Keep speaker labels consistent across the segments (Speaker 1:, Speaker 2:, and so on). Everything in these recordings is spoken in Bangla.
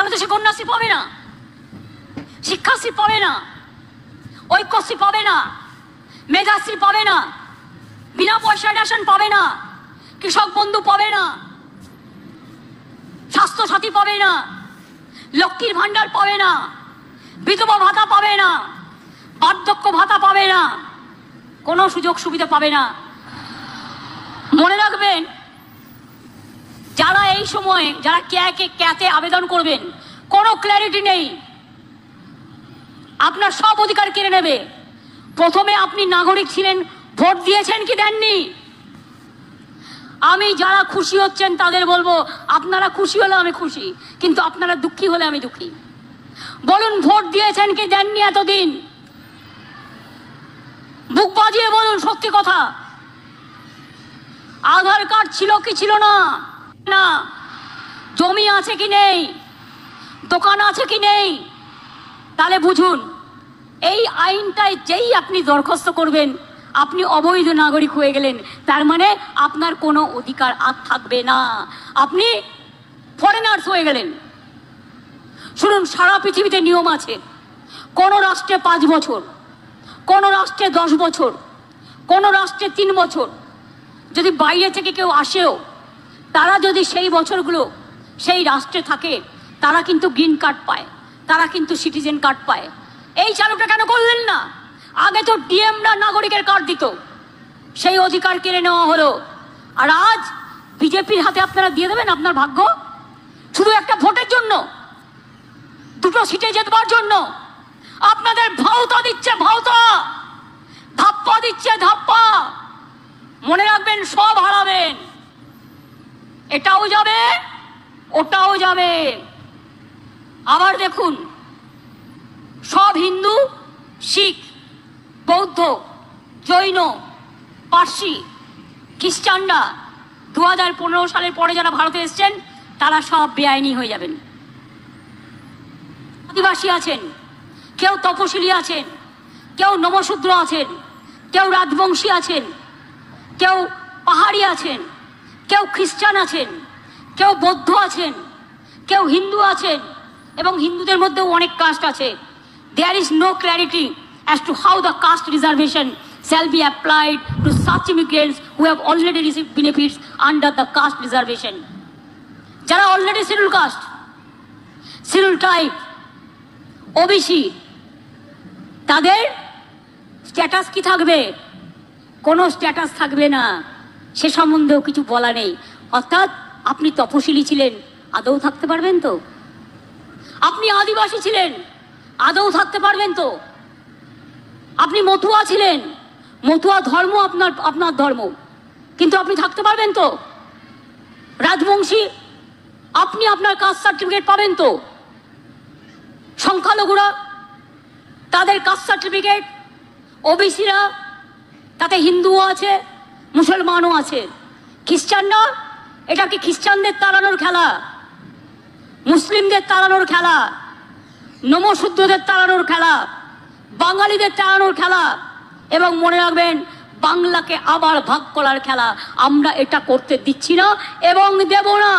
Speaker 1: তাহলে তো সে কন্যাশ্রী পাবে না শিক্ষাশ্রী পাবে না ঐক্যশ্রী পাবে না মেধাশ্রী পাবে না বিনা পয়সায় রেশন পাবে না কৃষক বন্ধু পাবে না স্বাস্থ্য সাথী পাবে না লক্ষ্মীর ভাণ্ডার পাবে না বিধবা ভাতা পাবে না বার্ধক্য ভাতা পাবে না কোনো সুযোগ সুবিধা পাবে না মনে রাখবেন যারা এই সময়ে যারা ক্যাকে ক্যাতে আবেদন করবেন কোনো ক্ল্যারিটি নেই আপনার সব অধিকার কেড়ে নেবে প্রথমে আপনি নাগরিক ছিলেন ভোট দিয়েছেন কি দেননি আমি যারা খুশি হচ্ছেন তাদের বলবো আপনারা খুশি হলে আমি খুশি কিন্তু আপনারা দুঃখী হলে আমি দুঃখী বলুন ভোট দিয়েছেন কি দেননি এতদিন বুক বাজিয়ে বলুন সত্যি কথা আধার কার্ড ছিল কি ছিল না না জমি আছে কি নেই দোকান আছে কি নেই তাহলে বুঝুন এই আইনটায় যেই আপনি দরখাস্ত করবেন আপনি অবৈধ নাগরিক হয়ে গেলেন তার মানে আপনার কোনো অধিকার আর থাকবে না আপনি ফরেনার্স হয়ে গেলেন শুনুন সারা পৃথিবীতে নিয়ম আছে কোনো রাষ্ট্রে পাঁচ বছর কোন রাষ্ট্রে দশ বছর কোন রাষ্ট্রে তিন বছর যদি বাইরে থেকে কেউ আসেও তারা যদি সেই বছরগুলো সেই রাষ্ট্রে থাকে তারা কিন্তু গ্রিন কার্ড পায় তারা কিন্তু সিটিজেন কার্ড পায় এই চালুটা কেন করলেন না আগে তো ডিএমরা নাগরিকের কার্ড দিত সেই অধিকার কেড়ে নেওয়া হলো আর আজ বিজেপির হাতে আপনারা দিয়ে দেবেন আপনার ভাগ্য শুধু একটা ভোটের জন্য দুটো সিটে যেতবার জন্য আপনাদের ভাওতা দিচ্ছে ভাওতা ধাপ্পা দিচ্ছে ধাপ্পা মনে রাখবেন সব হারাবেন এটাও যাবে ওটাও যাবে আবার দেখুন সব হিন্দু শিখ বৌদ্ধ জৈন পার্সি খ্রিস্টানরা দু হাজার পনেরো সালের পরে যারা ভারতে এসছেন তারা সব বেআইনি হয়ে যাবেন আদিবাসী আছেন কেউ তপশিলি আছেন কেউ নবশূদ্র আছেন কেউ রাজবংশী আছেন কেউ পাহাড়ি আছেন কেউ খ্রিস্টান আছেন কেউ বৌদ্ধ আছেন কেউ হিন্দু আছেন এবং হিন্দুদের মধ্যেও অনেক কাস্ট আছে there is no clarity as to how the caste reservation shall be applied to such immigrants who have already receive benefits under the caste reservation যারা already scheduled caste scheduled type OBC তাদের স্ট্যাটাস কি থাকবে কোনো স্ট্যাটাস থাকবে না সে সম্বন্ধেও কিছু বলা নেই অর্থাৎ আপনি তপশিলি ছিলেন আদৌ থাকতে পারবেন তো আপনি আদিবাসী ছিলেন আদৌ থাকতে পারবেন তো আপনি মতুয়া ছিলেন মতুয়া ধর্ম আপনার আপনার ধর্ম কিন্তু আপনি থাকতে পারবেন তো রাজবংশী আপনি আপনার কাস্ট সার্টিফিকেট পাবেন তো সংখ্যালঘুরা তাদের কাস্ট সার্টিফিকেট ওবিসিরা তাতে হিন্দুও আছে মুসলমানও আছে না এটা কি খ্রিস্টানদের তাড়ানোর খেলা মুসলিমদের তাড়ানোর খেলা নমশূদ্রদের তাড়ানোর খেলা বাঙালিদের তাড়ানোর খেলা এবং মনে রাখবেন বাংলাকে আবার ভাগ করার খেলা আমরা এটা করতে দিচ্ছি না এবং দেব না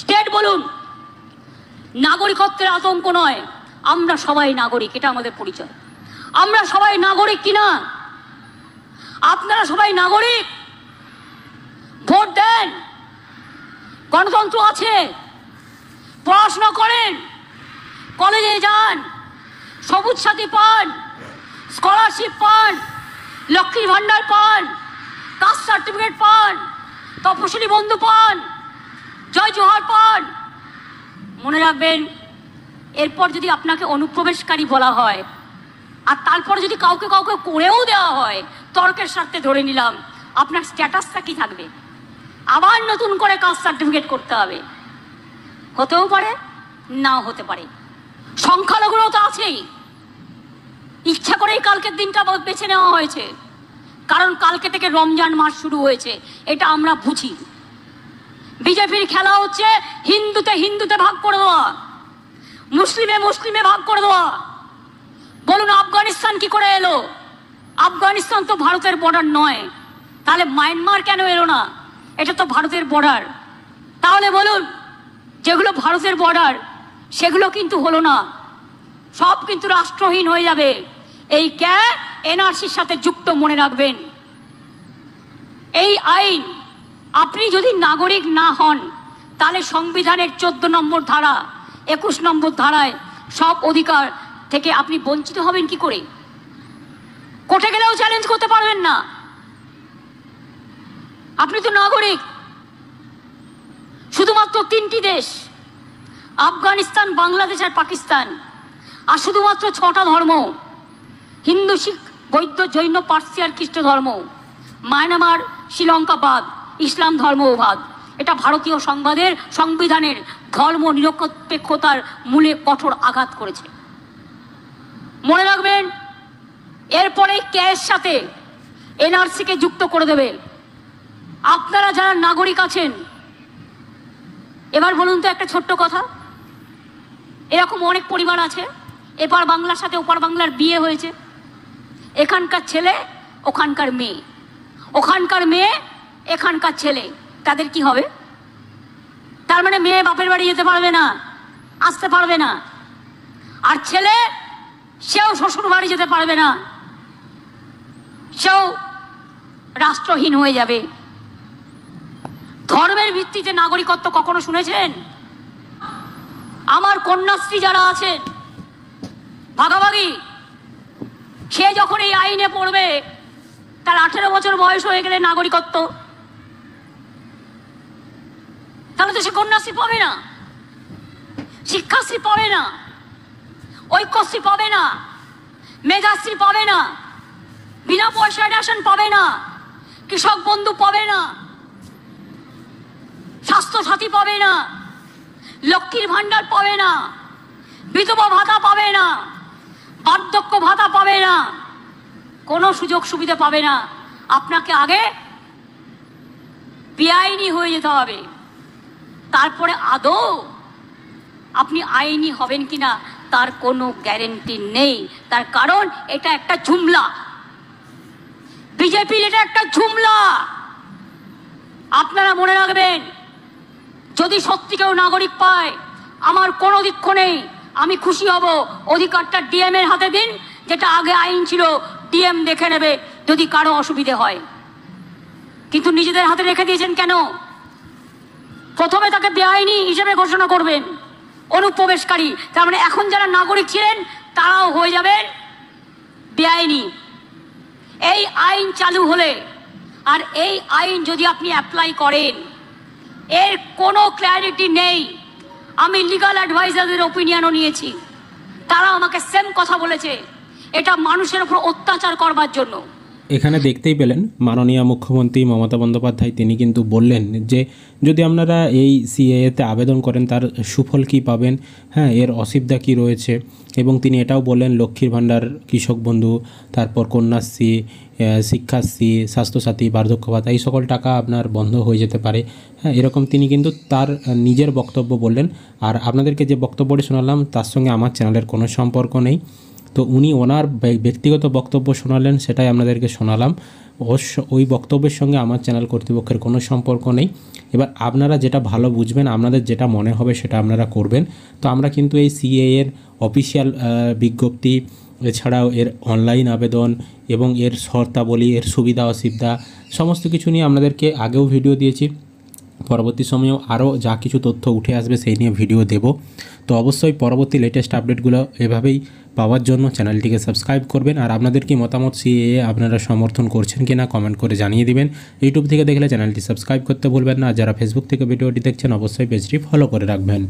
Speaker 1: স্টেট বলুন নাগরিকত্বের আতঙ্ক নয় আমরা সবাই নাগরিক এটা আমাদের পরিচয় আমরা সবাই নাগরিক কিনা আপনারা সবাই নাগরিক ভোট দেন গণতন্ত্র আছে পড়াশোনা করেন কলেজে যান সবুজ সাথী পান স্কলারশিপ পান লক্ষ্মী ভাণ্ডার পান কাস্ট সার্টিফিকেট পান তপশিলি বন্ধু পান জয় জোহার পান মনে রাখবেন এরপর যদি আপনাকে অনুপ্রবেশকারী বলা হয় আর তারপর যদি কাউকে কাউকে করেও দেওয়া হয় তর্কের স্বার্থে ধরে নিলাম আপনার স্ট্যাটাসটা কি থাকবে আবার নতুন করে কাজ সার্টিফিকেট করতে হবে হতেও পারে নাও হতে পারে সংখ্যালঘুরও তো আছেই ইচ্ছা করেই কালকের দিনটা বেছে নেওয়া হয়েছে কারণ কালকে থেকে রমজান মাস শুরু হয়েছে এটা আমরা বুঝি বিজেপির খেলা হচ্ছে হিন্দুতে হিন্দুতে ভাগ করে দেওয়া মুসলিমে মুসলিমে ভাগ করে দেওয়া বলুন আফগানিস্তান কি করে এলো আফগানিস্তান তো ভারতের বর্ডার নয় তাহলে মায়ানমার কেন এলো না এটা তো ভারতের বর্ডার তাহলে বলুন যেগুলো ভারতের বর্ডার সেগুলো কিন্তু হলো না সব কিন্তু রাষ্ট্রহীন হয়ে যাবে এই ক্যা এনআরসির সাথে যুক্ত মনে রাখবেন এই আইন আপনি যদি নাগরিক না হন তাহলে সংবিধানের চোদ্দ নম্বর ধারা একুশ নম্বর ধারায় সব অধিকার থেকে আপনি বঞ্চিত হবেন কি করে কোর্টে গেলেও চ্যালেঞ্জ করতে পারবেন না আপনি তো নাগরিক শুধুমাত্র তিনটি দেশ আফগানিস্তান বাংলাদেশ আর পাকিস্তান আর শুধুমাত্র ছটা ধর্ম হিন্দু শিখ বৈদ্য জৈন পার্সি আর খ্রিস্ট ধর্ম মায়ানমার শ্রীলঙ্কাবাদ ইসলাম ধর্মবাদ এটা ভারতীয় সংবাদের সংবিধানের ধর্ম নিরপেক্ষতার মূলে কঠোর আঘাত করেছে মনে রাখবেন এরপরে ক্যাশ সাথে এনআরসিকে যুক্ত করে দেবে আপনারা যারা নাগরিক আছেন এবার বলুন তো একটা ছোট্ট কথা এরকম অনেক পরিবার আছে এপার বাংলার সাথে ওপার বাংলার বিয়ে হয়েছে এখানকার ছেলে ওখানকার মেয়ে ওখানকার মেয়ে এখানকার ছেলে তাদের কি হবে তার মানে মেয়ে বাপের বাড়ি যেতে পারবে না আসতে পারবে না আর ছেলে সেও শ্বশুর বাড়ি যেতে পারবে না রাষ্ট্রহীন হয়ে যাবে ধর্মের ভিত্তিতে নাগরিকত্ব কখনো শুনেছেন আমার কন্যাশ্রী যারা আছেন ভাগাভাগি সে যখন এই আইনে পড়বে তার আঠেরো বছর বয়স হয়ে গেলে নাগরিকত্ব তাহলে তো সে কন্যাশ্রী পাবে না শিক্ষাশ্রী পাবে না ঐক্যশ্রী পাবে না মেধাশ্রী পাবে না বিনা পয়সায় রেশন পাবে না কৃষক বন্ধু পাবে না স্বাস্থ্য সাথী পাবে না লক্ষ্মীর ভাণ্ডার পাবে না বিধবা ভাতা পাবে না বার্ধক্য ভাতা পাবে না কোনো সুযোগ সুবিধা পাবে না আপনাকে আগে বেআইনি হয়ে যেতে হবে তারপরে আদৌ আপনি আইনি হবেন কিনা তার কোনো গ্যারেন্টি নেই তার কারণ এটা একটা জুমলা বিজেপির এটা একটা ঝুমলা আপনারা মনে রাখবেন যদি সত্যি কেউ নাগরিক পায় আমার কোনো দিক্ষ নেই আমি খুশি হব অধিকারটা ডিএম এর হাতে দিন যেটা আগে আইন ছিল ডিএম দেখে নেবে যদি কারো অসুবিধে হয় কিন্তু নিজেদের হাতে রেখে দিয়েছেন কেন প্রথমে তাকে বেআইনি হিসেবে ঘোষণা করবেন অনুপ্রবেশকারী তার মানে এখন যারা নাগরিক ছিলেন তারাও হয়ে যাবেন বেআইনি এই আইন চালু হলে আর এই আইন যদি আপনি অ্যাপ্লাই করেন এর কোনো ক্ল্যারিটি নেই আমি লিগাল অ্যাডভাইজারদের ওপিনিয়নও নিয়েছি তারা আমাকে সেম কথা বলেছে এটা মানুষের উপর অত্যাচার করবার জন্য
Speaker 2: এখানে দেখতেই পেলেন মাননীয় মুখ্যমন্ত্রী মমতা বন্দ্যোপাধ্যায় তিনি কিন্তু বললেন যে যদি আপনারা এই সিএতে আবেদন করেন তার সুফল কি পাবেন হ্যাঁ এর অসুবিধা কি রয়েছে এবং তিনি এটাও বললেন লক্ষ্মীর ভাণ্ডার কৃষক বন্ধু তারপর কন্যাশ্রী শিক্ষাশ্রী স্বাস্থ্যসাথী বার্ধক্য ভাতা এই সকল টাকা আপনার বন্ধ হয়ে যেতে পারে হ্যাঁ এরকম তিনি কিন্তু তার নিজের বক্তব্য বললেন আর আপনাদেরকে যে বক্তব্যটি শোনালাম তার সঙ্গে আমার চ্যানেলের কোনো সম্পর্ক নেই তো উনি ওনার ব্যক্তিগত বক্তব্য শোনালেন সেটাই আপনাদেরকে শোনালাম অবশ্য ওই বক্তব্যের সঙ্গে আমার চ্যানেল কর্তৃপক্ষের কোনো সম্পর্ক নেই এবার আপনারা যেটা ভালো বুঝবেন আপনাদের যেটা মনে হবে সেটা আপনারা করবেন তো আমরা কিন্তু এই সিএ এর অফিসিয়াল বিজ্ঞপ্তি এছাড়াও এর অনলাইন আবেদন এবং এর শর্তাবলী এর সুবিধা অসুবিধা সমস্ত কিছু নিয়ে আপনাদেরকে আগেও ভিডিও দিয়েছি পরবর্তী সময়েও আরও যা কিছু তথ্য উঠে আসবে সেই নিয়ে ভিডিও দেব তো অবশ্যই পরবর্তী লেটেস্ট আপডেটগুলো এভাবেই পাওয়ার জন্য চ্যানেলটিকে সাবস্ক্রাইব করবেন আর আপনাদের কি মতামত এ আপনারা সমর্থন করছেন কিনা কমেন্ট করে জানিয়ে দিবেন ইউটিউব থেকে দেখলে চ্যানেলটি সাবস্ক্রাইব করতে ভুলবেন না যারা ফেসবুক থেকে ভিডিওটি দেখছেন অবশ্যই পেজটি ফলো করে রাখবেন